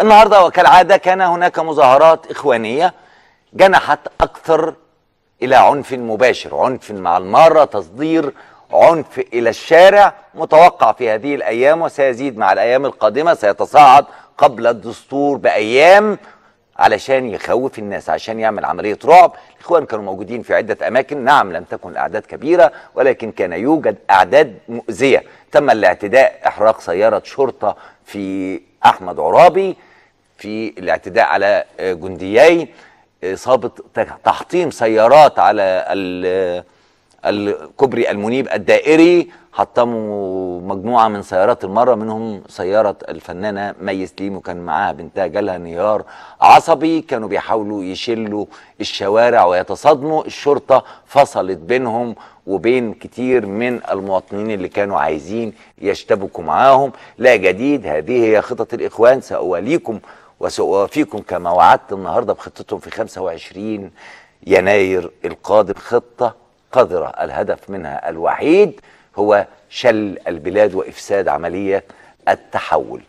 النهارده وكالعاده كان هناك مظاهرات اخوانيه جنحت اكثر الى عنف مباشر، عنف مع الماره، تصدير عنف الى الشارع متوقع في هذه الايام وسيزيد مع الايام القادمه سيتصاعد قبل الدستور بايام علشان يخوف الناس عشان يعمل عملية رعب الإخوان كانوا موجودين في عدة أماكن نعم لم تكن الأعداد كبيرة ولكن كان يوجد أعداد مؤذية تم الاعتداء إحراق سيارة شرطة في أحمد عرابي في الاعتداء على جنديين إصابة آه، تحطيم سيارات على الكوبري المنيب الدائري حطموا مجموعة من سيارات المرة منهم سيارة الفنانة مي سليم وكان معاها بنتها جالها انهيار عصبي كانوا بيحاولوا يشلوا الشوارع ويتصادموا الشرطة فصلت بينهم وبين كتير من المواطنين اللي كانوا عايزين يشتبكوا معاهم لا جديد هذه هي خطط الإخوان سأواليكم وسأوافيكم كما وعدت النهارده بخطتهم في 25 يناير القادم خطة قذرة الهدف منها الوحيد هو شل البلاد وإفساد عملية التحول